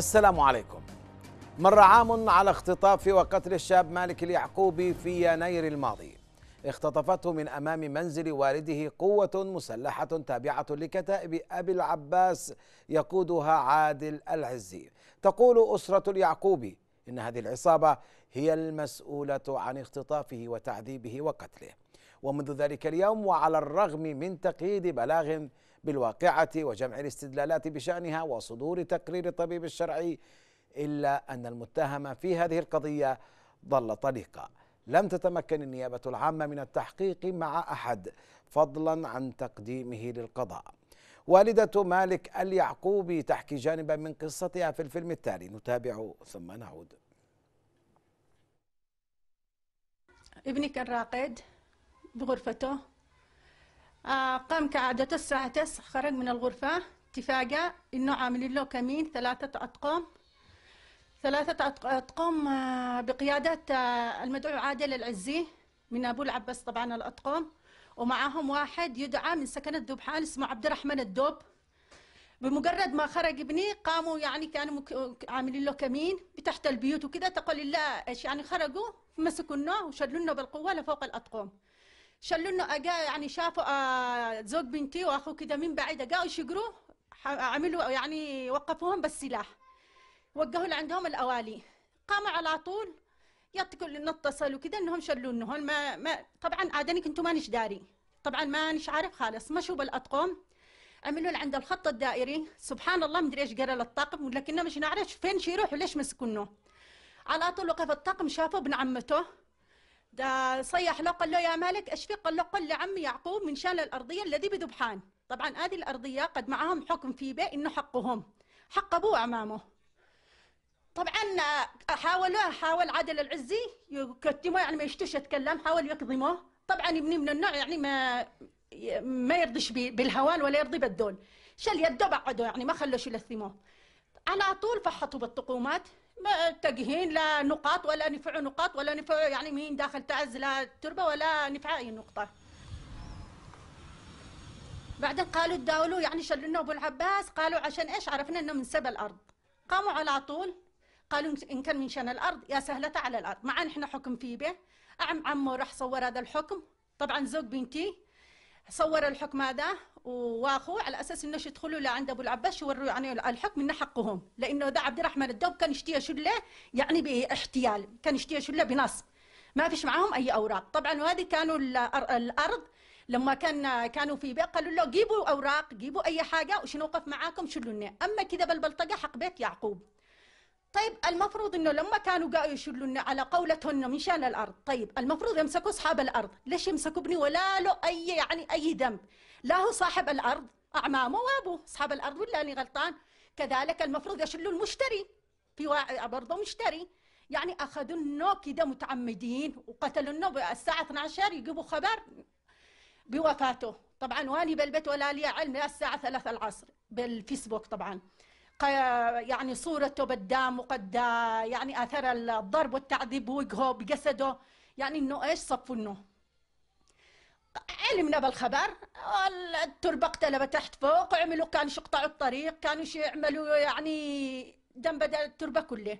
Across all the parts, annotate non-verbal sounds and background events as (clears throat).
السلام عليكم مر عام على اختطاف وقتل الشاب مالك اليعقوبي في يناير الماضي اختطفته من أمام منزل والده قوة مسلحة تابعة لكتائب أبي العباس يقودها عادل العزي تقول أسرة اليعقوبي إن هذه العصابة هي المسؤولة عن اختطافه وتعذيبه وقتله ومنذ ذلك اليوم وعلى الرغم من تقييد بلاغ بالواقعة وجمع الاستدلالات بشأنها وصدور تقرير الطبيب الشرعي إلا أن المتهم في هذه القضية ظل طليقا لم تتمكن النيابة العامة من التحقيق مع أحد فضلا عن تقديمه للقضاء والدة مالك اليعقوبي تحكي جانبا من قصتها في الفيلم التالي نتابعه ثم نعود ابني كان راقد بغرفته قام كعادته الساعة 9 خرج من الغرفة اتفاقا إنه عاملين له كمين ثلاثة اطقم ثلاثة اطقم آه، بقيادة آه، المدعو عادل العزي من أبو العباس طبعا الاطقم ومعهم واحد يدعى من سكنة ذبحان اسمه عبد الرحمن الدوب بمجرد ما خرج ابني قاموا يعني كانوا عاملين له كمين بتحت البيوت وكذا تقول لا ايش يعني خرجوا مسكوا النوع وشلوا بالقوه لفوق الاطقم شلوا انه اجا يعني شافوا آه، زوج بنتي واخوه كده من بعيد اجاوا يشقروه عملوا يعني وقفوهم بالسلاح وجهوا لعندهم الاوالي قاموا على طول يتكل نتصلوا كده انهم شلوا انه ما, ما طبعا عادني كنتوا مانيش داري طبعا مانيش عارف خالص مشوا بالاطقم عملوا عند الخط الدائري سبحان الله مدري ايش قرا للطاقم ولكننا مش نعرف فين شي يروح وليش مسكنه على طول وقف الطاقم شافوا ابن عمته ده صيح له قال له يا مالك ايش في؟ قال له قل لعم يعقوب من شان الارضيه الذي بذبحان طبعا هذه الارضيه قد معهم حكم في بيع انه حقهم حق ابوه امامه طبعا آه، حاولوا حاول عادل العزي يكتمه يعني ما يشتش يتكلم حاول يكظمه طبعا ابني من النوع يعني ما ما يرضيش بالهوان ولا يرضي بالدول شل يده بعده يعني ما خلوش يلثمه على طول فحطوا بالطقومات متجهين لا نقاط ولا نفع نقاط ولا نفع يعني مين داخل تعز لا تربة ولا نفع اي نقطه بعدين قالوا تداولوا يعني شلنا ابو العباس قالوا عشان ايش عرفنا انه من سبى الارض قاموا على طول قالوا ان كان من شان الارض يا سهلة على الارض مع ان احنا حكم في به عم عمه راح صور هذا الحكم طبعا زوج بنتي صور الحكم هذا واخوه على اساس انه يدخلوا لعند ابو العباس يوروا يعني الحكم انه حقهم لانه ده عبد الرحمن الدوب كان يشتيه شله يعني باحتيال كان يشتيه شله بنصب ما فيش معاهم اي اوراق طبعا وهذه كانوا الارض لما كان كانوا في بيت قالوا له جيبوا اوراق جيبوا اي حاجه وش نوقف معاكم شلوا لنا اما كذا بالبلطجه حق بيت يعقوب طيب المفروض انه لما كانوا قاعدوا يشلوا على قولتهم مشان الارض طيب المفروض يمسكوا اصحاب الارض ليش يمسكوا ابني ولا له اي يعني اي ذنب لا هو صاحب الارض اعمامه وابوه اصحاب الارض ولا اني غلطان كذلك المفروض يشلوا المشتري في برضه مشتري يعني اخذوا انه كده متعمدين وقتلوا انه الساعه 12 يجيبوا خبر بوفاته طبعا واني بالبيت ولا لي علم الساعه 3 العصر بالفيسبوك طبعا يعني صورته بالدم وقد يعني اثر الضرب والتعذيب بوجهه بجسده يعني انه ايش صفوا انه علمنا بالخبر التربه اقتلبت تحت فوق وعملوا كانوا يقطعوا الطريق كانوا يعملوا يعني دم بدل التربه كله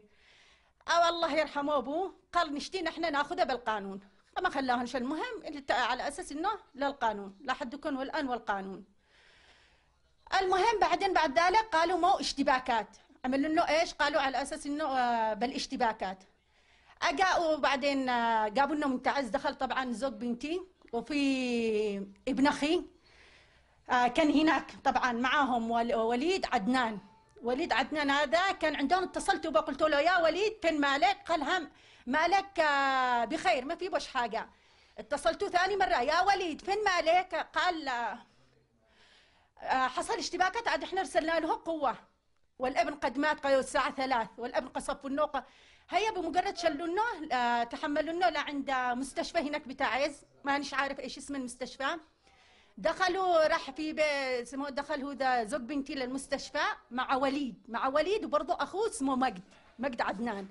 أو الله يرحمه أبوه قال نشتي نحن ناخذها بالقانون فما خلاهنش المهم على أساس إنه للقانون لا حد يكون والآن والقانون المهم بعدين بعد ذلك قالوا مو اشتباكات عملوا له ايش قالوا على اساس انه آه، بالاشتباكات اجاوا بعدين آه، جابوا لنا منتعز دخل طبعا زوج بنتي وفي ابن اخي آه، كان هناك طبعا معاهم وليد عدنان وليد عدنان هذا كان عندهم اتصلت وقلت له يا وليد فين مالك قال هم مالك بخير ما في بوش حاجه اتصلت ثاني مره يا وليد فين مالك قال آه، حصل اشتباكات عاد احنا ارسلنا له قوه والابن قد مات قيود الساعه ثلاث والابن قصف النوقه هيا بمجرد شلونا آه، تحملونه لعند مستشفى هناك بتاع عز مانيش عارف ايش اسم المستشفى دخلوا راح في اسمه دخل هو ذا زوج بنتي للمستشفى مع وليد مع وليد وبرضه اخوه اسمه مجد مجد عدنان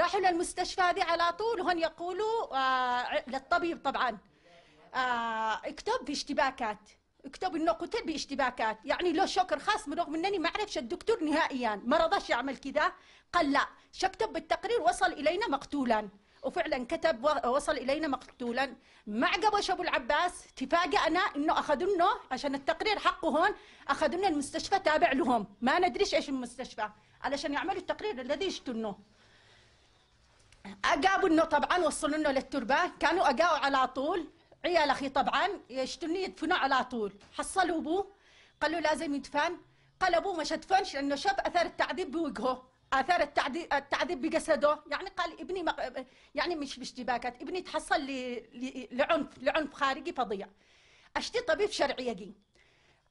راحوا للمستشفى هذه على طول هون يقولوا آه للطبيب طبعا آه اكتب في اشتباكات اكتب انه قتل باشتباكات يعني له شكر خاص رغم انني ما اعرفش الدكتور نهائيا ما رضاش يعمل كذا قال لا شكتب بالتقرير وصل الينا مقتولا وفعلا كتب وصل الينا مقتولا مع قبش ابو العباس تفاجئنا انه اخذونا عشان التقرير حقه هون اخذونا المستشفى تابع لهم ما ندريش ايش المستشفى علشان يعملوا التقرير الذي يشتنوه اجابوا انه طبعا وصلوا لنا للتربه كانوا اجاوا على طول عيال اخي طبعا يشتمني يدفنوا على طول حصلوا ابوه قالوا لازم يدفن قال ابوه ما شدفنش لانه شاف اثار التعذيب بوجهه اثار التعذيب التعذيب بجسده يعني قال ابني ما يعني مش باشتباكات ابني تحصل لعنف لعنف خارجي فظيع اشتي طبيب شرعي يجي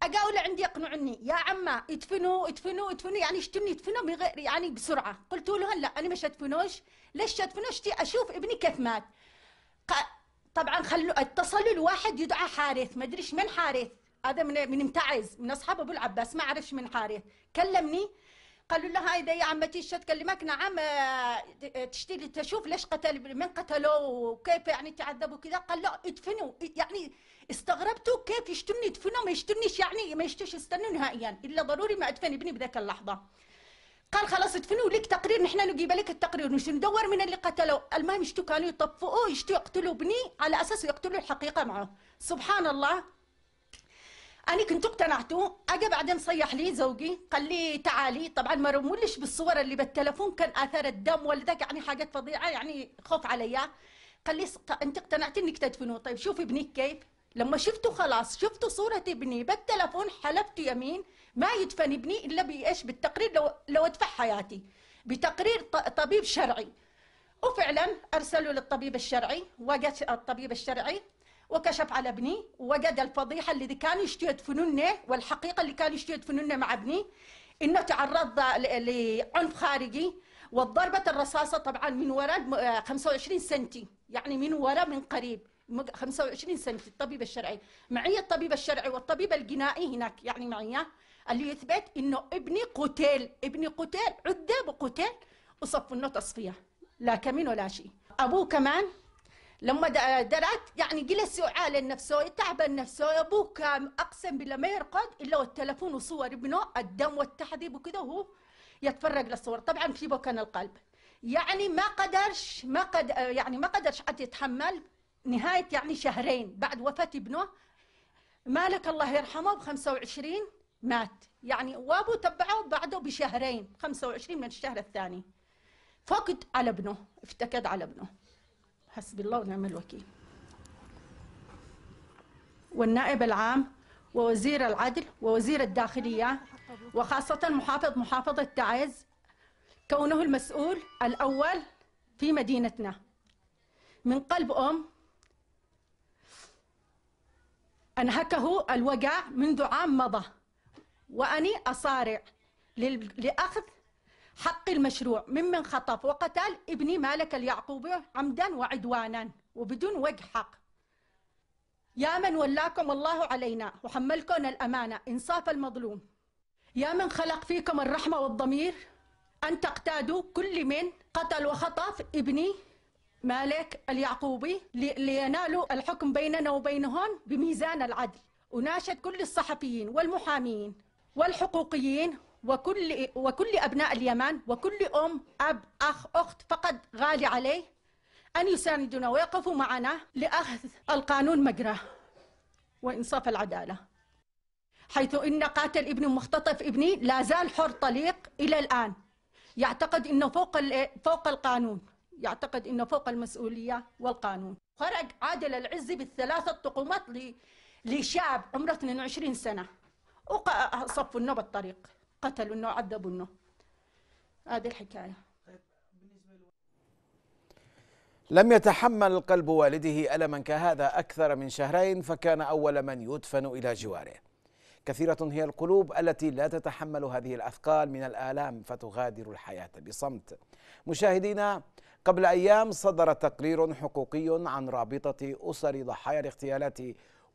اقاول عندي يقنعني يا عما ادفنوا ادفنوا ادفنوا يعني اشتمني ادفنوا بغير يعني بسرعه قلت له لا انا مش ادفنوش ليش ادفنوش اشوف ابني كيف مات طبعا خلوا اتصلوا الواحد يدعى حارث ما ادريش من حارث هذا من من متعز من اصحاب ابو العباس ما اعرفش من حارث كلمني قالوا لها اذا يا عمتي شو تكلمك نعم آه، آه، تشتي لي تشوف ليش قتل من قتلوه وكيف يعني تعذبوا كذا قال لا ادفنوا يعني استغربتوا كيف يشتمني ادفنوا ما يشتمنيش يعني ما يشتوش استنوا نهائيا الا ضروري ما ادفن ابني بذاك اللحظه قال خلاص ادفنوا لك تقرير نحن نجيب لك التقرير مش ندور من اللي قتلوا المهم يشتوا كانوا يطفئوا يشتوا يقتلوا ابني على اساس يقتلوا الحقيقه معه سبحان الله أنا كنت اقتنعته اجى بعدين صيح لي زوجي قال لي تعالي طبعا ما رموليش بالصور اللي بالتلفون كان آثار الدم ولذاك يعني حاجات فظيعة يعني خوف عليا قال لي أنت اقتنعتي إنك تدفنوه طيب شوفي ابنك كيف لما شفته خلاص شفته صورة ابني بالتلفون حلفت يمين ما يدفن ابني الا بايش بالتقرير لو لو ادفع حياتي بتقرير طبيب شرعي وفعلا ارسلوا للطبيب الشرعي وقت الطبيب الشرعي وكشف على ابني وجد الفضيحه الذي كان يشتي يدفنونه والحقيقه اللي كان يشتي يدفنونه مع ابني انه تعرض لعنف خارجي والضربة الرصاصة طبعا من وراء 25 آه، سنتي يعني من وراء من قريب 25 سنتي الطبيب الشرعي معي الطبيب الشرعي والطبيب الجنائي هناك يعني معي اللي يثبت انه ابني قتل ابني قتل عذب وقتل وصف انه تصفيه لا كمين ولا شيء ابوه كمان لما درت يعني جلس يعال نفسه يتعب نفسه ابوه كان اقسم بالله ما يرقد الا والتلفون وصور ابنه الدم والتحذيب وكذا وهو يتفرج للصور طبعا في كان القلب يعني ما قدرش ما قد يعني ما قدرش حد يتحمل نهايه يعني شهرين بعد وفاه ابنه مالك الله يرحمه ب 25 مات يعني وابو تبعه بعده بشهرين 25 من الشهر الثاني فقد على ابنه افتقد على ابنه حسبي الله ونعم الوكيل والنائب العام ووزير العدل ووزير الداخلية وخاصة محافظ محافظة تعز كونه المسؤول الأول في مدينتنا من قلب أم أنهكه الوجع منذ عام مضى وأني أصارع لأخذ حق المشروع ممن خطف وقتل ابني مالك اليعقوبي عمدا وعدوانا وبدون وجه حق يا من ولاكم الله علينا وحملكم الأمانة إنصاف المظلوم يا من خلق فيكم الرحمة والضمير أن تقتادوا كل من قتل وخطف ابني مالك اليعقوبي لينالوا الحكم بيننا وبينهم بميزان العدل وناشد كل الصحفيين والمحامين والحقوقيين وكل وكل ابناء اليمن وكل ام اب اخ اخت فقد غالي عليه ان يساندونا ويقفوا معنا لاخذ القانون مجراه وانصاف العداله حيث ان قاتل ابن مختطف ابني لا زال حر طليق الى الان يعتقد انه فوق فوق القانون يعتقد انه فوق المسؤوليه والقانون خرج عادل العزي بالثلاثه طقومات لشاب عمره 22 سنه صفوا لنا بالطريق قتلوا لنا عذبوا لنا هذه الحكاية لم يتحمل قلب والده ألما كهذا أكثر من شهرين فكان أول من يدفن إلى جواره كثيرة هي القلوب التي لا تتحمل هذه الأثقال من الآلام فتغادر الحياة بصمت مشاهدينا قبل أيام صدر تقرير حقوقي عن رابطة أسر ضحايا الاغتيالات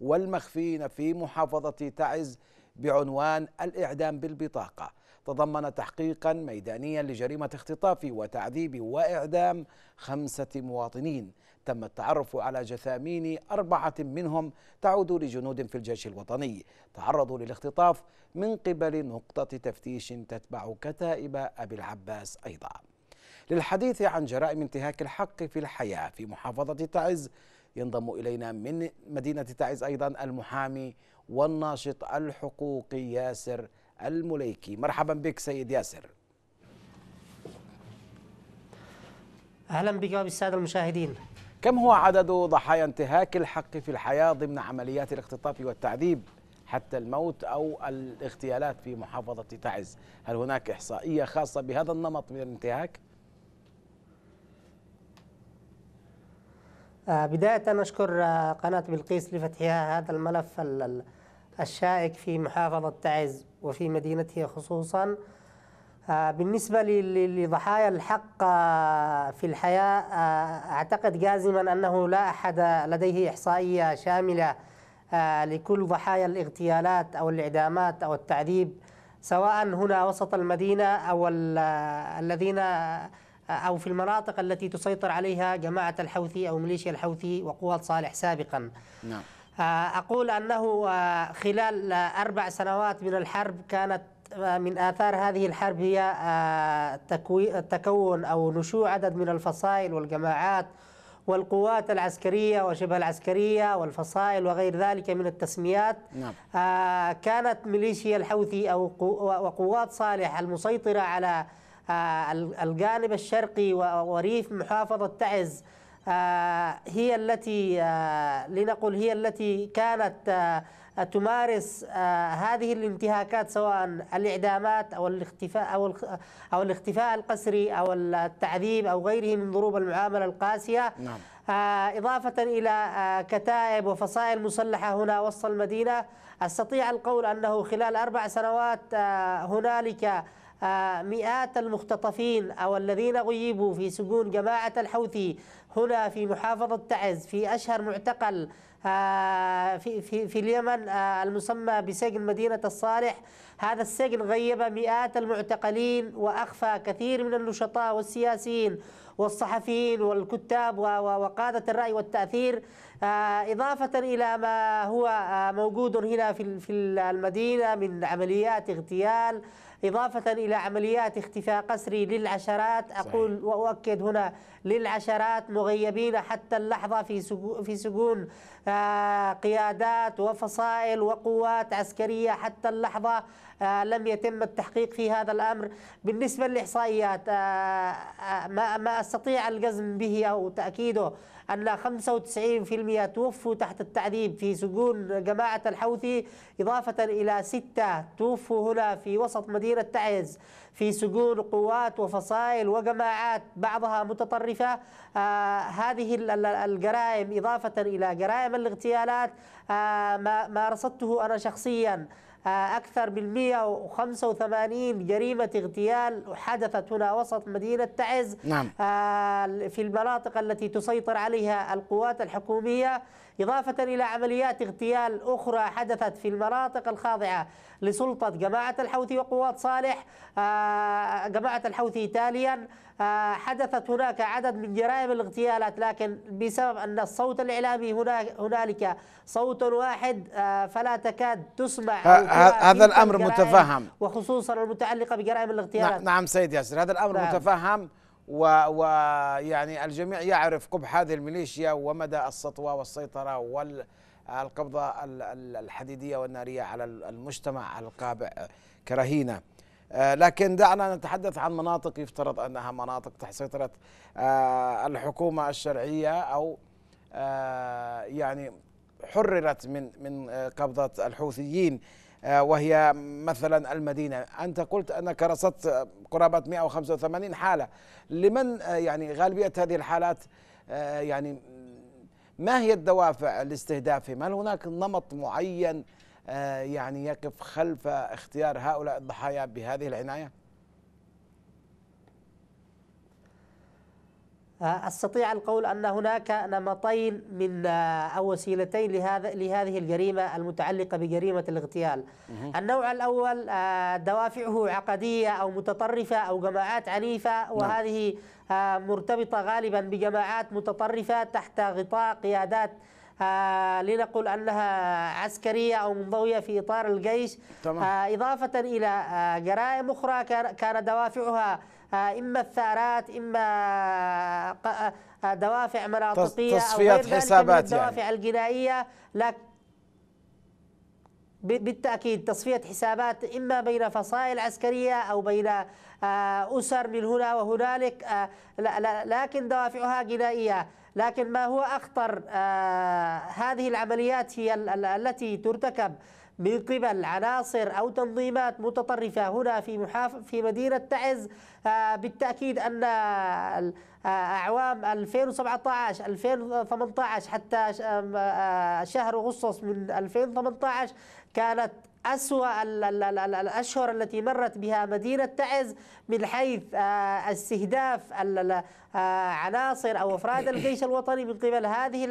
والمخفين في محافظة تعز بعنوان الإعدام بالبطاقة تضمن تحقيقا ميدانيا لجريمة اختطاف وتعذيب وإعدام خمسة مواطنين تم التعرف على جثامين أربعة منهم تعود لجنود في الجيش الوطني تعرضوا للاختطاف من قبل نقطة تفتيش تتبع كتائب أبي العباس أيضا للحديث عن جرائم انتهاك الحق في الحياة في محافظة تعز ينضم إلينا من مدينة تعز أيضا المحامي والناشط الحقوقي ياسر المليكي مرحبا بك سيد ياسر أهلا بك وبالسادة المشاهدين كم هو عدد ضحايا انتهاك الحق في الحياة ضمن عمليات الاختطاف والتعذيب حتى الموت أو الاغتيالات في محافظة تعز هل هناك إحصائية خاصة بهذا النمط من الانتهاك؟ آه، بداية أشكر آه، قناة بلقيس لفتحها هذا الملف الشائك في محافظة تعز وفي مدينته خصوصا آه، بالنسبة لضحايا الحق آه، في الحياة آه، أعتقد جازما أنه لا أحد لديه إحصائية شاملة لكل ضحايا الاغتيالات أو الإعدامات أو التعذيب سواء هنا وسط المدينة أو الذين أو في المناطق التي تسيطر عليها جماعة الحوثي أو ميليشيا الحوثي وقوات صالح سابقا نعم. أقول أنه خلال أربع سنوات من الحرب كانت من آثار هذه الحرب هي آه، تكون أو نشوء عدد من الفصائل والجماعات والقوات العسكرية وشبه العسكرية والفصائل وغير ذلك من التسميات نعم. آه، كانت ميليشيا الحوثي أو وقوات صالح المسيطرة على آه، الجانب الشرقي وريف محافظة تعز آه، هي التي آه، لنقل هي التي كانت آه، تمارس هذه الانتهاكات سواء الاعدامات او الاختفاء او او الاختفاء القسري او التعذيب او غيره من ضروب المعامله القاسيه نعم. اضافه الى كتائب وفصائل مسلحه هنا وسط المدينه استطيع القول انه خلال اربع سنوات هنالك مئات المختطفين أو الذين غيبوا في سجون جماعة الحوثي هنا في محافظة تعز في أشهر معتقل آه، في, في, في اليمن آه، المسمى بسجن مدينة الصالح هذا السجن غيب مئات المعتقلين وأخفى كثير من النشطاء والسياسيين والصحفيين والكتاب وقادة الرأي والتأثير آه، إضافة إلى ما هو موجود هنا في المدينة من عمليات اغتيال إضافة إلى عمليات اختفاء قسري للعشرات أقول صحيح. وأؤكد هنا للعشرات مغيبين حتى اللحظة في في سجون آه، قيادات وفصائل وقوات عسكرية حتى اللحظة آه، لم يتم التحقيق في هذا الأمر بالنسبة للإحصائيات آه، ما ما أستطيع الجزم به أو تأكيده أن 95% توفوا تحت التعذيب في سجون جماعة الحوثي إضافة إلى ستة توفوا هنا في وسط مدينة تعز في سجون قوات وفصائل وجماعات بعضها متطرفة آه هذه الجرائم إضافة إلى جرائم الاغتيالات آه ما مارسته أنا شخصياً أكثر من 185 جريمة اغتيال حدثت هنا وسط مدينة تعز نعم. آه، في المناطق التي تسيطر عليها القوات الحكومية إضافة إلى عمليات اغتيال أخرى حدثت في المناطق الخاضعة لسلطة جماعة الحوثي وقوات صالح آه، جماعة الحوثي تاليا آه، حدثت هناك عدد من جرائم الاغتيالات لكن بسبب أن الصوت الإعلامي هناك هنالك صوت واحد آه، فلا تكاد تسمع هذا الأمر متفهم وخصوصا المتعلقة بجرائم الاغتيالات نعم،, نعم سيد ياسر هذا الأمر نعم. متفهم ويعني الجميع يعرف قبح هذه الميليشيا ومدى السطوة والسيطرة والقبضة الحديدية والنارية على المجتمع القابع كرهينة آه، لكن دعنا نتحدث عن مناطق يفترض انها مناطق تحت سيطره آه، الحكومه الشرعيه او آه، يعني حررت من من قبضه الحوثيين وهي مثلا المدينه، انت قلت انك رصدت قرابه 185 حاله، لمن يعني غالبيه هذه الحالات يعني ما هي الدوافع لاستهدافهم؟ هل هناك نمط معين آه، يعني يقف خلف اختيار هؤلاء الضحايا بهذه العناية؟ آه، استطيع القول ان هناك نمطين من آه، او وسيلتين لهذا لهذه الجريمه المتعلقه بجريمه الاغتيال. النوع الاول دوافعه عقديه او متطرفه او جماعات عنيفه نعم. وهذه مرتبطه غالبا بجماعات متطرفه تحت غطاء قيادات آه، لنقل أنها عسكرية أو منضوية في إطار الجيش تمام. آه، إضافة إلى آه، جرائم أخرى كان دوافعها إما الثارات إما دوافع مناطقية تصفية أو غير حسابات من يعني. الدوافع يعني. الجنائية لكن بالتأكيد تصفية حسابات إما بين فصائل عسكرية أو بين أسر من هنا وهنالك لكن دوافعها جنائية لكن ما هو أخطر آه، هذه العمليات هي التي ترتكب من قبل عناصر أو تنظيمات متطرفة هنا في محاف في مدينة تعز آه، بالتأكيد أن آه، أعوام 2017 2018 حتى شهر أغسطس من 2018 كانت أسوأ الأشهر التي مرت بها مدينة تعز من حيث استهداف آه، عناصر أو أفراد (coughs) الجيش الوطني من قبل هذه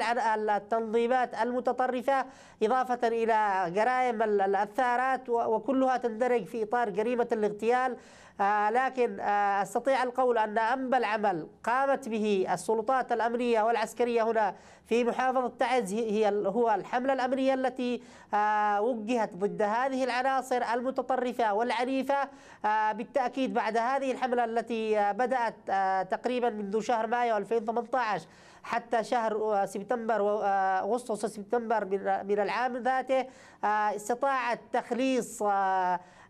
التنظيمات المتطرفة إضافة إلى جرائم الثارات وكلها تندرج في إطار جريمة الاغتيال آه، لكن آه، استطيع القول ان انبى العمل قامت به السلطات الامنيه والعسكريه هنا في محافظه تعز هي هو الحمله الامنيه التي وجهت ضد هذه العناصر المتطرفه والعنيفه بالتاكيد بعد هذه الحمله التي بدات تقريبا منذ منذ شهر مايو 2018 حتى شهر آه، سبتمبر آه، اغسطس وسبتمبر من العام ذاته آه، استطاعت تخليص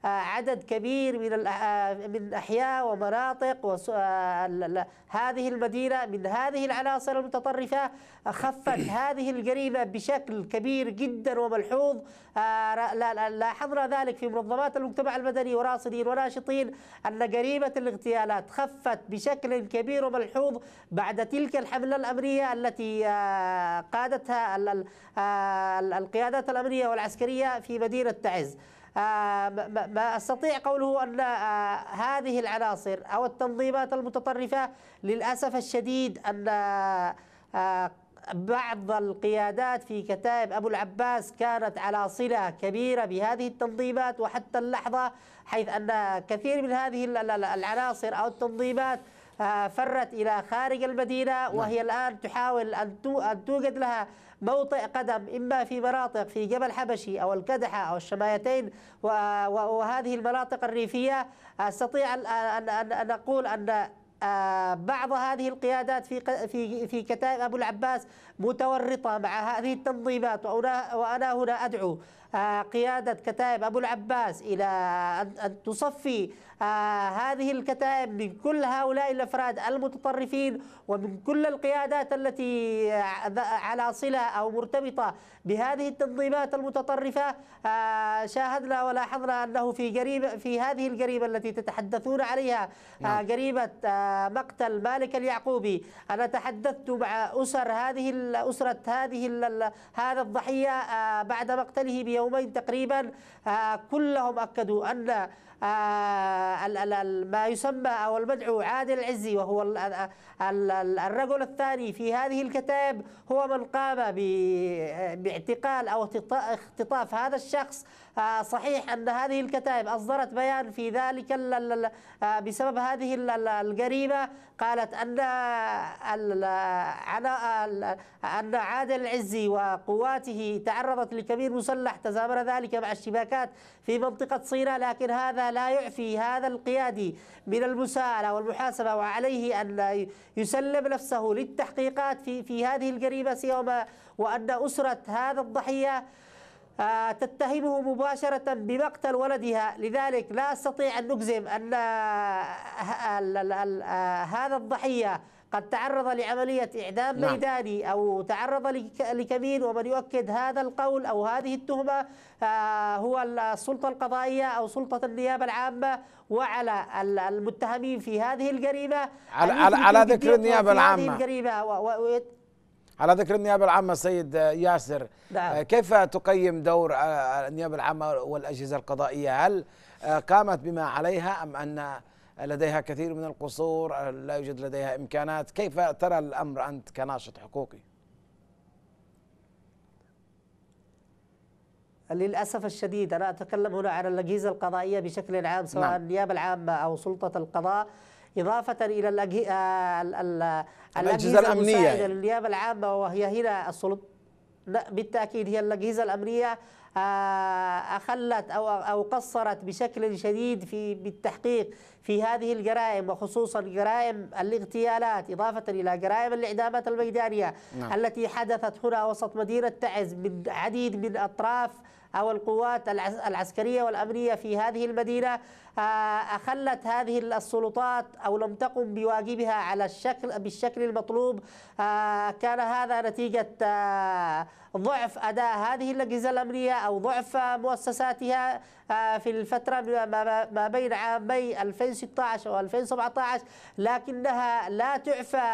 آه، عدد كبير من آه، من أحياء ومناطق آه، هذه المدينة من هذه العناصر المتطرفة خفت (clears throat) هذه الجريمة بشكل كبير جدا وملحوظ لاحظنا ذلك في منظمات المجتمع المدني وراصدين وناشطين أن جريمة الاغتيالات خفت بشكل كبير وملحوظ بعد تلك الحملة الأمرية التي قادتها القيادات الأمنية والعسكرية في مدينة تعز آه، ما أستطيع قوله أن آه، هذه العناصر أو التنظيمات المتطرفة للأسف الشديد أن آه، بعض القيادات في كتائب أبو العباس كانت على صلة كبيرة بهذه التنظيمات وحتى اللحظة حيث أن كثير من هذه العناصر أو التنظيمات فرت إلى خارج المدينة نعم. وهي الآن تحاول أن توجد لها موطئ قدم إما في مناطق في جبل حبشي أو الكدحة أو الشمايتين وهذه المناطق الريفية أستطيع أن أقول أن آه، بعض هذه القيادات في في في كتائب ابو العباس متورطه مع هذه التنظيمات وانا هنا ادعو قيادة كتائب أبو العباس إلى أن تصفي آه، هذه الكتائب من كل هؤلاء الأفراد المتطرفين ومن كل القيادات التي آه، على صلة أو مرتبطة بهذه التنظيمات المتطرفة آه، شاهدنا ولاحظنا أنه في قريبة في هذه القريبة التي تتحدثون عليها نعم. مقتل مالك اليعقوبي أنا تحدثت مع أسر هذه أسرة هذه هذا الضحية بعد مقتله بيوم يومين تقريبا آه، كلهم أكدوا أن آه، ما يسمى أو المدعو عادل العزي وهو الرجل الثاني في هذه الكتائب هو من قام باعتقال أو اختطاف هذا الشخص آه، صحيح أن هذه الكتائب أصدرت بيان في ذلك آه، بسبب هذه الجريمة قالت أن أن عادل العزي وقواته تعرضت لكبير مسلح تزامن ذلك مع الشباكات في منطقة صيرا لكن هذا لا يعفي هذا القيادي من المساءلة والمحاسبة وعليه أن يسلم نفسه للتحقيقات في, في هذه الجريمة سيما وأن أسرة هذا الضحية آه، تتهمه مباشرة بمقتل ولدها لذلك لا أستطيع أن نجزم أن آه، آه، هذا الضحية قد تعرض لعملية إعدام نعم. ميداني أو تعرض لكمين ومن يؤكد هذا القول أو هذه التهمة آه، هو السلطة القضائية أو سلطة النيابة العامة وعلى المتهمين في هذه الجريمة على, على, على ذكر النيابة العامة الجريمة و... إيه؟ على ذكر النيابة العامة سيد ياسر نعم. آه، كيف تقيم دور آه، النيابة العامة والأجهزة القضائية هل قامت بما عليها أم أن لديها كثير من القصور لا يوجد لديها إمكانات كيف ترى الأمر أنت كناشط حقوقي للأسف الشديد أنا أتكلم هنا عن الأجهزة القضائية بشكل عام سواء نعم. النيابة العامة أو سلطة القضاء إضافة إلى الأجه... آه، ال... ال... الأجهزة الأمنية يعني. للنيابة العامة وهي هنا السلطة بالتأكيد هي الأجهزة الأمنية آه، أخلت أو أو قصرت بشكل شديد في بالتحقيق في هذه الجرائم وخصوصا جرائم الاغتيالات إضافة إلى جرائم الإعدامات الميدانية نعم. التي حدثت هنا وسط مدينة تعز من عديد من أطراف أو القوات العسكرية والأمنية في هذه المدينة أخلت هذه السلطات أو لم تقم بواجبها على الشكل بالشكل المطلوب آه، كان هذا نتيجة آه، ضعف أداء هذه الأجهزة الأمنية أو ضعف مؤسساتها آه، في الفترة ما بين عامي 2016 و 2017 لكنها لا تعفى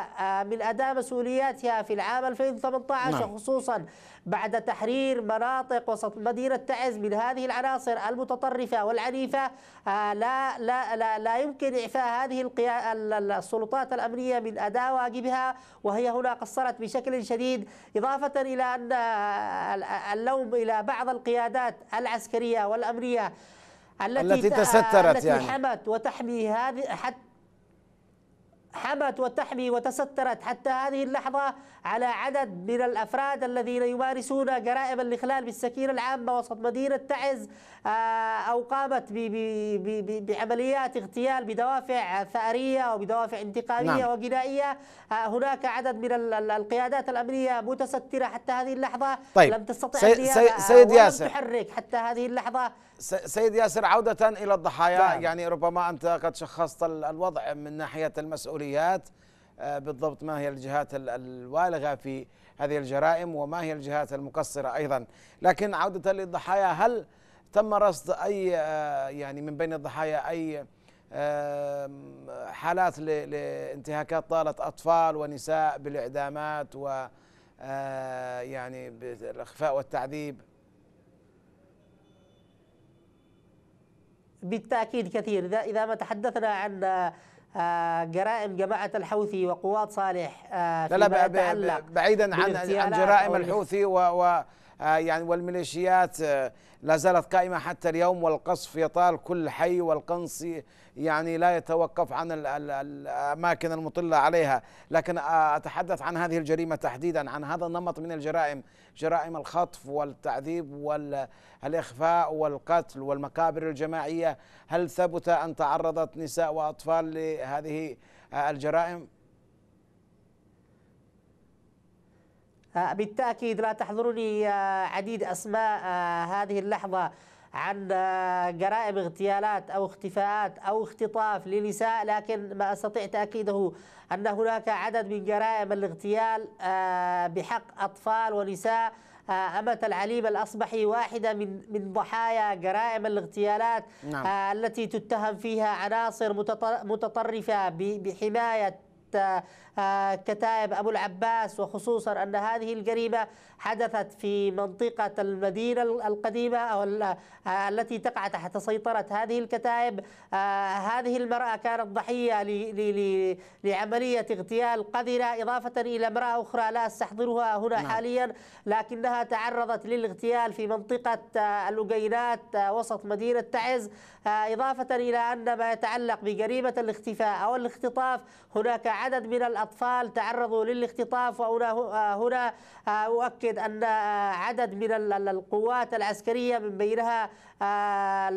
من أداء مسؤولياتها في العام 2018 نعم. خصوصا بعد تحرير مناطق وسط مدينة تعز من هذه العناصر المتطرفة والعنيفة لا لا لا, لا يمكن إعفاء هذه السلطات الأمنية من أداء واجبها وهي هنا قصرت بشكل شديد إضافة إلى أن اللوم إلى بعض القيادات العسكرية والأمنية التي, التي تسترت التي يعني حمت وتحمي هذه حتى حمت وتحمي وتسترت حتى هذه اللحظة على عدد من الأفراد الذين يمارسون جرائم الإخلال بالسكينة العامة وسط مدينة تعز آه، أو قامت بعمليات اغتيال بدوافع ثأرية وبدوافع انتقامية نعم. وجنائية آه، هناك عدد من القيادات الأمنية متسترة حتى هذه اللحظة طيب. لم تستطع سي... سيد ياسر حتى هذه اللحظة سيد ياسر عودة إلى الضحايا دعم. يعني ربما أنت قد شخصت الوضع من ناحية المسؤوليات آه، بالضبط ما هي الجهات الوالغة في هذه الجرائم وما هي الجهات المقصرة أيضا لكن عودة للضحايا هل تم رصد أي آه، يعني من بين الضحايا أي حالات لانتهاكات طالت أطفال ونساء بالإعدامات و آه، يعني بالإخفاء والتعذيب بالتأكيد كثير إذا ما تحدثنا عن آه، جرائم جماعة الحوثي وقوات صالح آه، لا لا يتعلق بعيدا عن عن جرائم الحوثي و, و آه، يعني والميليشيات لا زالت قائمة حتى اليوم والقصف يطال كل حي والقنص يعني لا يتوقف عن الأماكن المطلة عليها لكن أتحدث عن هذه الجريمة تحديدا عن هذا النمط من الجرائم جرائم الخطف والتعذيب والإخفاء والقتل والمقابر الجماعية هل ثبت أن تعرضت نساء وأطفال لهذه الجرائم؟ بالتأكيد لا تحضرني عديد أسماء هذه اللحظة عن جرائم اغتيالات أو اختفاءات أو اختطاف لنساء لكن ما أستطيع تأكيده أن هناك عدد من جرائم الاغتيال آه، بحق أطفال ونساء أمة العليم الأصبحي واحدة من من ضحايا جرائم الاغتيالات نعم. آه، التي تتهم فيها عناصر متطرفة بحماية آه، آه، كتائب أبو العباس وخصوصا أن هذه الجريمة حدثت في منطقة المدينة القديمة أو آه، التي تقع تحت سيطرة هذه الكتائب آه، هذه المرأة كانت ضحية لعملية اغتيال قذرة إضافة إلى امرأة أخرى لا أستحضرها هنا نعم. حاليا لكنها تعرضت للاغتيال في منطقة الأقينات وسط مدينة تعز إضافة إلى أن ما يتعلق بجريمة الاختفاء أو الاختطاف هناك عدد من الأطفال تعرضوا للاختطاف وهنا هنا أؤكد أن عدد من القوات العسكرية من بينها آه،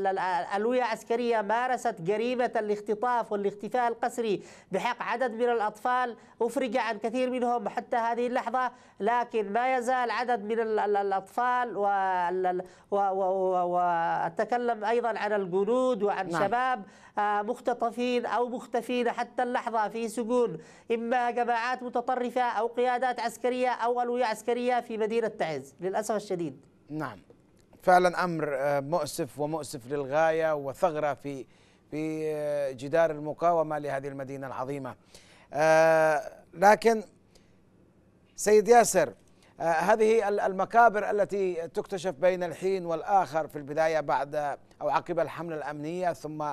ألوية عسكرية مارست جريمة الاختطاف والاختفاء القسري بحق عدد من الأطفال أفرج عن كثير منهم حتى هذه اللحظة لكن ما يزال عدد من الأطفال وأتكلم أيضا عن الجنود وعن نعم. شباب آه، مختطفين أو مختفين حتى اللحظة في سجون إما شبه جماعات متطرفة أو قيادات عسكرية أو ألوية عسكرية في مدينة تعز للأسف الشديد نعم فعلا أمر آه، مؤسف ومؤسف للغاية وثغرة في في آه، جدار المقاومة لهذه المدينة العظيمة آه، لكن سيد ياسر هذه المكابر التي تكتشف بين الحين والآخر في البداية بعد أو عقب الحملة الأمنية ثم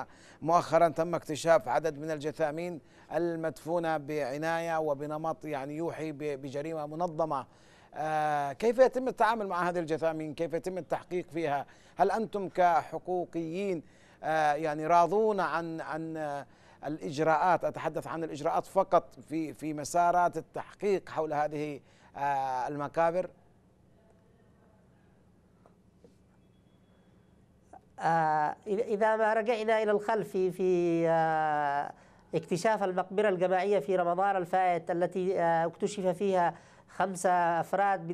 مؤخرا تم اكتشاف عدد من الجثامين المدفونة بعناية وبنمط يعني يوحي بجريمة منظمة آه، كيف يتم التعامل مع هذه الجثامين كيف يتم التحقيق فيها هل أنتم كحقوقيين آه، يعني راضون عن عن آه، الإجراءات أتحدث عن الإجراءات فقط في في مسارات التحقيق حول هذه المكابر إذا ما رجعنا إلى الخلف في اكتشاف المقبرة الجماعية في رمضان الفائت التي آه، اكتشف فيها خمسة أفراد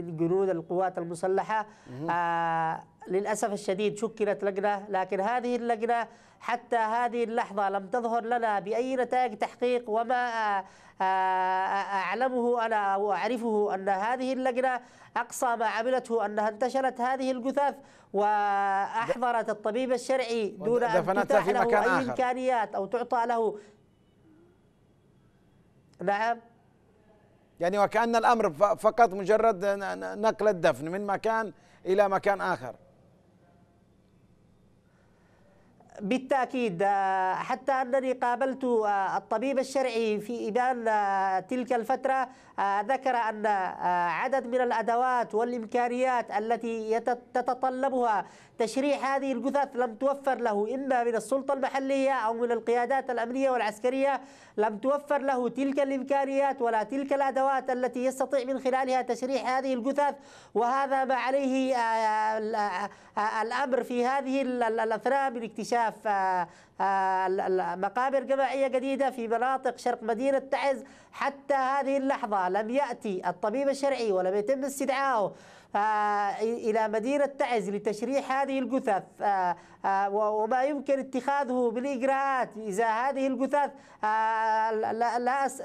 من جنود القوات المسلحة آه للأسف الشديد شكلت لجنة لكن هذه اللجنة حتى هذه اللحظة لم تظهر لنا بأي نتائج تحقيق وما آه، آه، أعلمه أنا وأعرفه أن هذه اللجنة أقصى ما عملته أنها انتشرت هذه الجثث وأحضرت الطبيب الشرعي دون أن تتاح له أي إمكانيات أو تعطى له نعم يعني وكأن الأمر فقط مجرد نقل الدفن من مكان إلى مكان آخر بالتأكيد حتى أنني قابلت آه، الطبيب الشرعي في إبان آه، تلك الفترة آه، ذكر أن عدد من الأدوات والإمكانيات التي تتطلبها تشريع هذه الجثث لم توفر له إما من السلطة المحلية أو من القيادات الأمنية والعسكرية لم توفر له تلك الإمكانيات ولا تلك الأدوات التي يستطيع من خلالها تشريح هذه الجثث وهذا ما عليه آه، آه، آه، الأمر في هذه الأثناء من اكتشاف آه، مقابر جماعية جديدة في مناطق شرق مدينة تعز حتى هذه اللحظة لم يأتي الطبيب الشرعي ولم يتم استدعائه آه، إلى مدينة تعز لتشريح هذه الجثث آه، وما يمكن اتخاذه بالإجراءات إذا هذه الجثث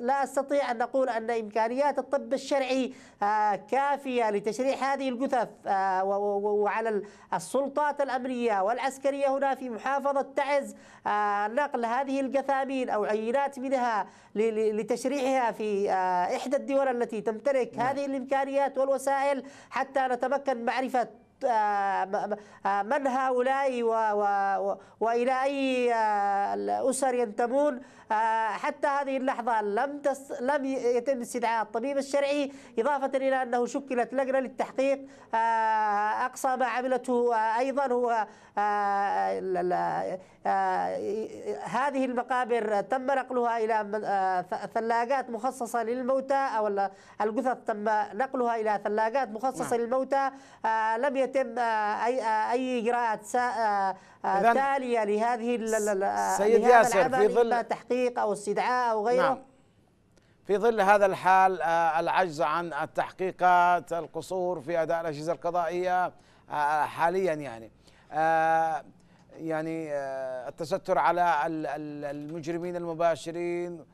لا أستطيع أن نقول أن إمكانيات الطب الشرعي كافية لتشريح هذه الجثث وعلى السلطات الأمنية والعسكرية هنا في محافظة تعز آه، نقل هذه القثابين أو عينات منها لتشريعها في آه، إحدى الدول التي تمتلك نعم. هذه الإمكانيات والوسائل حتى نتمكن معرفة آه، آه، من هؤلاء وإلى أي آه، أسر ينتمون حتى هذه اللحظة لم لم يتم استدعاء الطبيب الشرعي إضافة إلى أنه شكلت لجنة للتحقيق أقصى ما عملته أيضا هو هذه المقابر تم نقلها إلى ثلاجات مخصصة للموتى أو الجثث تم نقلها إلى ثلاجات مخصصة نعم. للموتى لم يتم يتم اي اي اجراءات آه، آه، تاليه لهذه آه، سيد ياسر في ظل تحقيق او استدعاء او غيره نعم في ظل هذا الحال العجز عن التحقيقات القصور في اداء الاجهزه القضائيه حاليا يعني يعني التستر على المجرمين المباشرين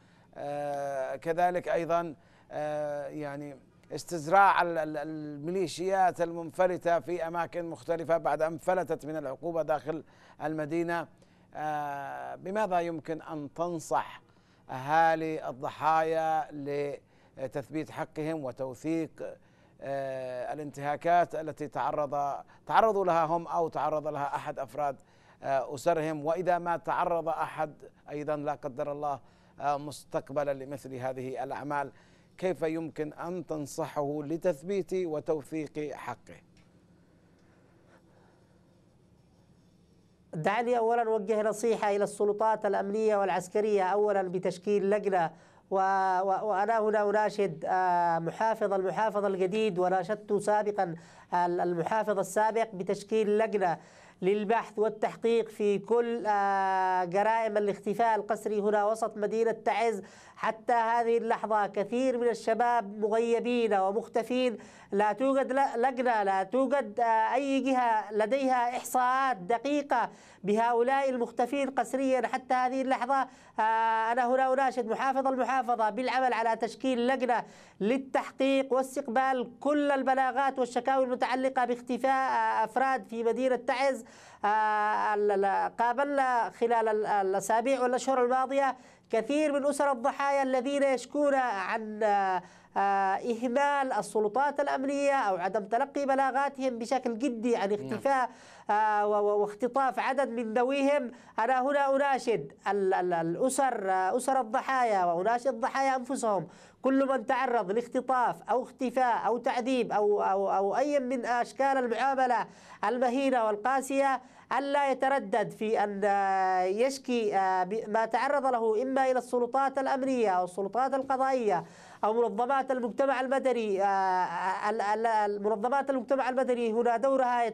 كذلك ايضا يعني استزراع الميليشيات المنفلتة في أماكن مختلفة بعد أن فلتت من العقوبة داخل المدينة آه، بماذا يمكن أن تنصح أهالي الضحايا لتثبيت حقهم وتوثيق آه، الانتهاكات التي تعرض تعرضوا لها هم أو تعرض لها أحد أفراد آه، أسرهم وإذا ما تعرض أحد أيضا لا قدر الله مستقبلا لمثل هذه الأعمال كيف يمكن أن تنصحه لتثبيت وتوثيق حقه دعني أولا أوجه نصيحة إلى السلطات الأمنية والعسكرية أولا بتشكيل لجنة وأنا هنا أناشد آه، محافظ المحافظ الجديد وناشدت سابقا المحافظ السابق بتشكيل لجنة للبحث والتحقيق في كل آه، جرائم الاختفاء القسري هنا وسط مدينة تعز حتى هذه اللحظة كثير من الشباب مغيبين ومختفين لا توجد لجنة لا توجد آه، أي جهة لديها إحصاءات دقيقة بهؤلاء المختفين قسريا حتى هذه اللحظة آه، أنا هنا أناشد محافظ المحافظة بالعمل على تشكيل لجنة للتحقيق واستقبال كل البلاغات والشكاوي المتعلقة باختفاء أفراد في مدينة تعز آه، قابلنا خلال الأسابيع والأشهر الماضية كثير من أسر الضحايا الذين يشكون عن آه، إهمال السلطات الأمنية أو عدم تلقي بلاغاتهم بشكل جدي عن نعم. اختفاء آه، واختطاف عدد من ذويهم أنا هنا أناشد الأسر آه، أسر الضحايا وأناشد الضحايا أنفسهم كل من تعرض لاختطاف أو اختفاء أو تعذيب أو, أو, أو أي من أشكال المعاملة المهينة والقاسية ألا يتردد في أن يشكي ما تعرض له إما إلى السلطات الأمنية أو السلطات القضائية أو منظمات المجتمع المدني آه، آه، منظمات المجتمع المدني هنا دورها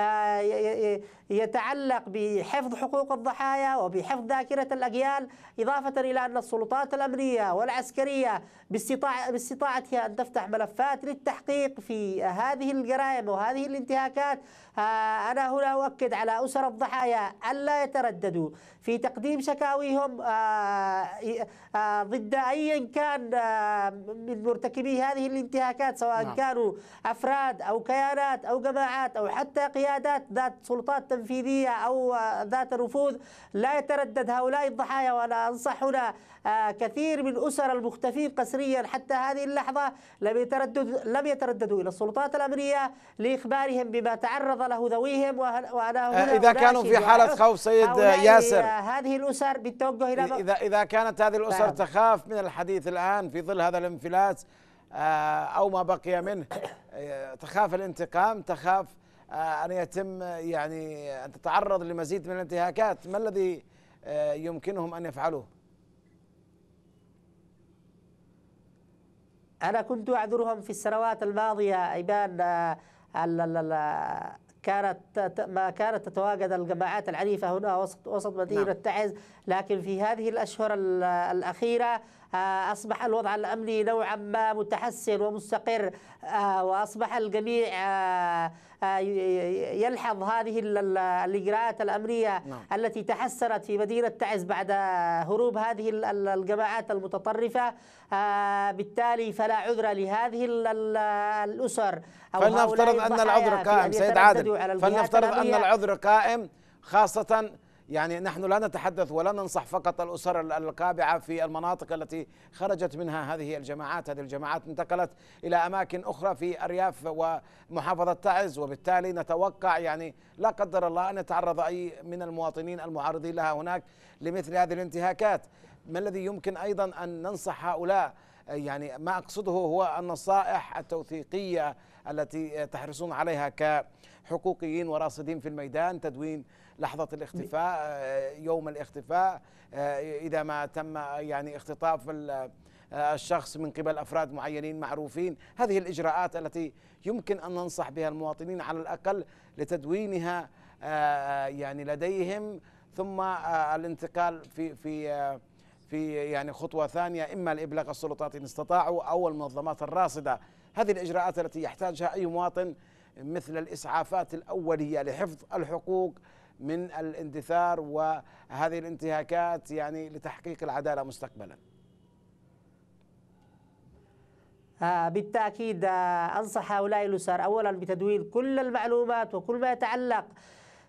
آه، يتعلق بحفظ حقوق الضحايا وبحفظ ذاكرة الأجيال إضافة إلى أن السلطات الأمنية والعسكرية باستطاعتها أن تفتح ملفات للتحقيق في هذه الجرائم وهذه الانتهاكات آه، أنا هنا أؤكد على أسر الضحايا ألا يترددوا في تقديم شكاويهم آه، آه، ضد أي كان من مرتكبي هذه الانتهاكات سواء نعم. كانوا أفراد أو كيانات أو جماعات أو حتى قيادات ذات سلطات تنفيذية أو ذات نفوذ لا يتردد هؤلاء الضحايا وأنا أنصح هنا آه، كثير من أسر المختفين قسريا حتى هذه اللحظة لم يتردد لم يترددوا إلى السلطات الأمنية لإخبارهم بما تعرض له ذويهم وأنا آه، هنا إذا كانوا في حالة خوف سيد آه، ياسر هذه الأسر بالتوجه إلى إذا إذا كانت هذه الأسر تخاف من الحديث الآن في ظل هذا الانفلات أو ما بقي منه تخاف الانتقام تخاف آه، أن يتم يعني أن تتعرض لمزيد من الانتهاكات ما الذي آه، يمكنهم أن يفعلوه أنا كنت أعذرهم في السنوات الماضية ايبان آه، كانت ما كانت تتواجد الجماعات العنيفة هنا وسط وسط مدينة نعم. تعز لكن في هذه الأشهر الأخيرة آه، أصبح الوضع الأمني نوعا ما متحسن ومستقر آه، وأصبح الجميع آه، يلحظ هذه الإجراءات الأمنية نعم. التي تحسنت في مدينة تعز بعد هروب هذه الجماعات المتطرفة بالتالي فلا عذر لهذه الأسر أو فلنفترض أن العذر قائم سيد عادل فلنفترض أن العذر قائم خاصة يعني نحن لا نتحدث ولا ننصح فقط الأسر القابعة في المناطق التي خرجت منها هذه الجماعات هذه الجماعات انتقلت إلى أماكن أخرى في أرياف ومحافظة تعز وبالتالي نتوقع يعني لا قدر الله أن يتعرض أي من المواطنين المعارضين لها هناك لمثل هذه الانتهاكات ما الذي يمكن أيضا أن ننصح هؤلاء يعني ما أقصده هو النصائح التوثيقية التي تحرصون عليها كحقوقيين وراصدين في الميدان تدوين لحظه الاختفاء آه، يوم الاختفاء آه، اذا ما تم يعني اختطاف آه، الشخص من قبل افراد معينين معروفين، هذه الاجراءات التي يمكن ان ننصح بها المواطنين على الاقل لتدوينها يعني لديهم ثم الانتقال في في في يعني خطوه ثانيه اما لابلاغ السلطات ان استطاعوا او المنظمات الراصده، هذه الاجراءات التي يحتاجها اي مواطن مثل الاسعافات الاوليه لحفظ الحقوق من الاندثار وهذه الانتهاكات يعني لتحقيق العداله مستقبلا. آه، بالتأكيد آه، أنصح هؤلاء الأسر أولا بتدوين كل المعلومات وكل ما يتعلق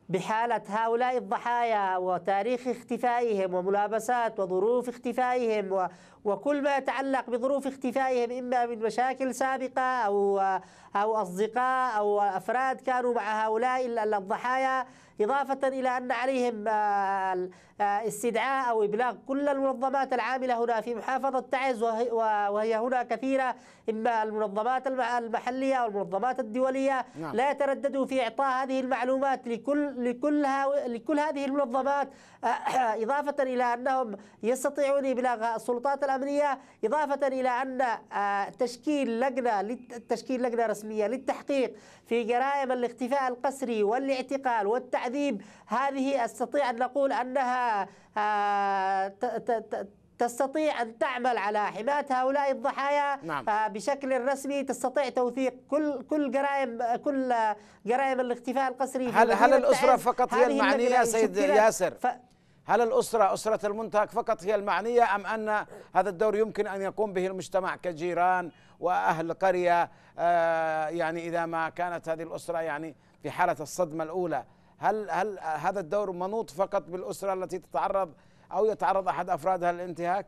بحالة هؤلاء الضحايا وتاريخ اختفائهم وملابسات وظروف اختفائهم وكل ما يتعلق بظروف اختفائهم إما من مشاكل سابقة أو آه، أو أصدقاء أو أفراد كانوا مع هؤلاء الضحايا إضافة إلى أن عليهم آه، آه، استدعاء أو إبلاغ كل المنظمات العاملة هنا في محافظة تعز وهي هنا كثيرة إما المنظمات المحلية أو المنظمات الدولية نعم. لا يترددوا في إعطاء هذه المعلومات لكل لكل لكل هذه المنظمات (coughs) إضافة إلى أنهم يستطيعون إبلاغ السلطات الأمنية إضافة إلى أن آه، تشكيل لجنة تشكيل لجنة رسمية للتحقيق في جرائم الاختفاء القسري والاعتقال والتعذيب التأديب هذه أستطيع أن نقول أنها آه، تستطيع أن تعمل على حماية هؤلاء الضحايا نعم. آه، بشكل رسمي تستطيع توثيق كل كل جرائم كل جرائم الاختفاء القسري هل هل الأسرة فقط هي المعنية يا سيد ياسر؟ ف... هل الأسرة أسرة المنتهك فقط هي المعنية أم أن هذا الدور يمكن أن يقوم به المجتمع كجيران وأهل قرية آه، يعني إذا ما كانت هذه الأسرة يعني في حالة الصدمة الأولى هل هل هذا الدور منوط فقط بالاسره التي تتعرض او يتعرض احد افرادها للانتهاك؟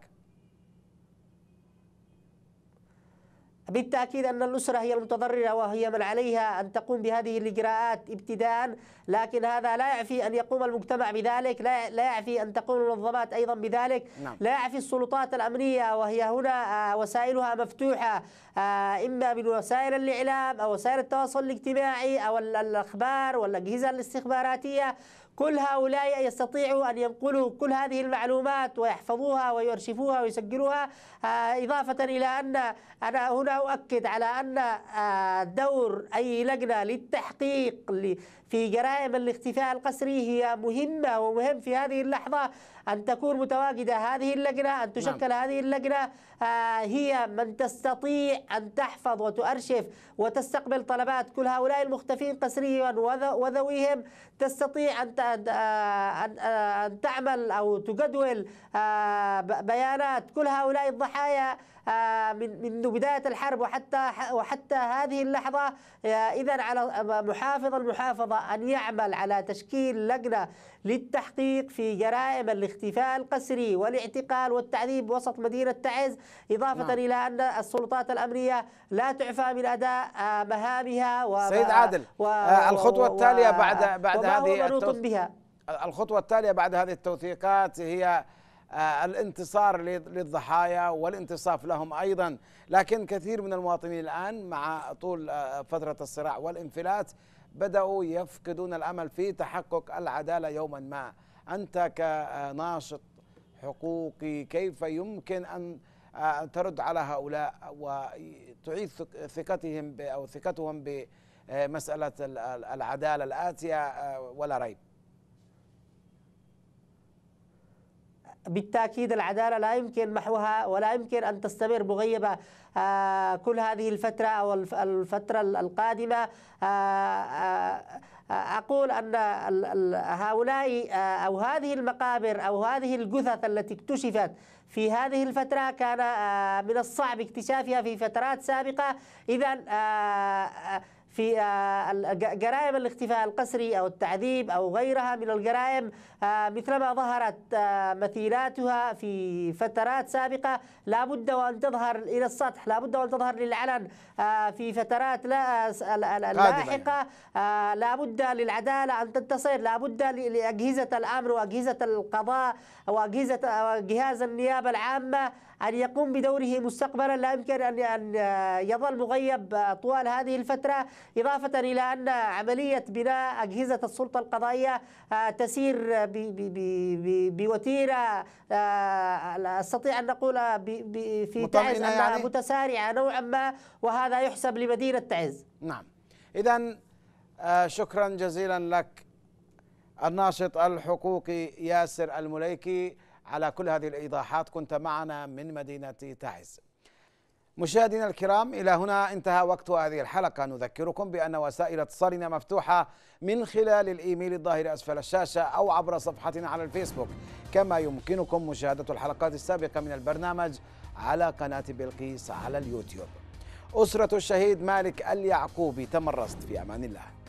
بالتأكيد أن الأسرة هي المتضررة وهي من عليها أن تقوم بهذه الإجراءات ابتداء لكن هذا لا يعفي أن يقوم المجتمع بذلك لا لا يعفي أن تقوم المنظمات أيضا بذلك نعم. لا يعفي السلطات الأمنية وهي هنا آه، وسائلها مفتوحة آه، إما من وسائل الإعلام أو وسائل التواصل الاجتماعي أو الأخبار والأجهزة الاستخباراتية كل هؤلاء يستطيعوا أن ينقلوا كل هذه المعلومات ويحفظوها ويرشفوها ويسجلوها آه، إضافة إلى أن أنا هنا أؤكد على أن آه، دور أي لجنة للتحقيق في جرائم الاختفاء القسري هي مهمة ومهم في هذه اللحظة أن تكون متواجدة هذه اللجنة أن نعم. تشكل نعم. هذه اللجنة آه، هي من تستطيع أن تحفظ وتؤرشف وتستقبل طلبات كل هؤلاء المختفين قسريا وذويهم تستطيع أن آه، آه، أن تعمل أو تجدول بيانات كل هؤلاء الضحايا آه، من منذ بداية الحرب وحتى وحتى هذه اللحظة آه، إذا على محافظ المحافظة أن يعمل على تشكيل لجنة للتحقيق في جرائم الاختفاء القسري والاعتقال والتعذيب وسط مدينة تعز إضافة نعم. إلى أن السلطات الأمنية لا تعفى من أداء آه، مهامها و سيد عادل و الخطوة التالية بعد بعد هذه بها الخطوة التالية بعد هذه التوثيقات هي آه، الانتصار للضحايا والانتصاف لهم أيضا لكن كثير من المواطنين الآن مع طول آه، فترة الصراع والانفلات بدأوا يفقدون الأمل في تحقق العدالة يوما ما أنت كناشط حقوقي كيف يمكن أن آه، ترد على هؤلاء وتعيد ثقتهم أو ثقتهم بمسألة العدالة الآتية ولا ريب بالتأكيد العدالة لا يمكن محوها ولا يمكن أن تستمر مغيبة آه، كل هذه الفترة أو الفترة القادمة آه، آه، أقول أن هؤلاء أو هذه المقابر أو هذه الجثث التي اكتشفت في هذه الفترة كان من الصعب اكتشافها في فترات سابقة إذا في آه، جرائم الاختفاء القسري أو التعذيب أو غيرها من الجرائم آه، مثلما ظهرت آه، مثيلاتها في فترات سابقة لا بد وأن تظهر إلى السطح لا بد وأن تظهر للعلن في فترات يعني. لاحقة لا بد للعدالة أن تنتصر لا بد لأجهزة الأمر وأجهزة القضاء وأجهزة جهاز النيابة العامة أن يقوم بدوره مستقبلا لا يمكن أن أن يظل مغيب طوال هذه الفترة إضافة إلى أن عملية بناء أجهزة السلطة القضائية آه، تسير بوتيرة آه، أستطيع أن نقول في تعز يعني متسارعة نوعا ما وهذا يحسب لمدينة تعز نعم إذا آه، شكرا جزيلا لك الناشط الحقوقي ياسر المليكي على كل هذه الإيضاحات كنت معنا من مدينة تعز مشاهدينا الكرام إلى هنا انتهى وقت هذه الحلقة نذكركم بأن وسائل اتصالنا مفتوحة من خلال الإيميل الظاهر أسفل الشاشة أو عبر صفحتنا على الفيسبوك كما يمكنكم مشاهدة الحلقات السابقة من البرنامج على قناة بلقيس على اليوتيوب أسرة الشهيد مالك اليعقوبي تمرست في أمان الله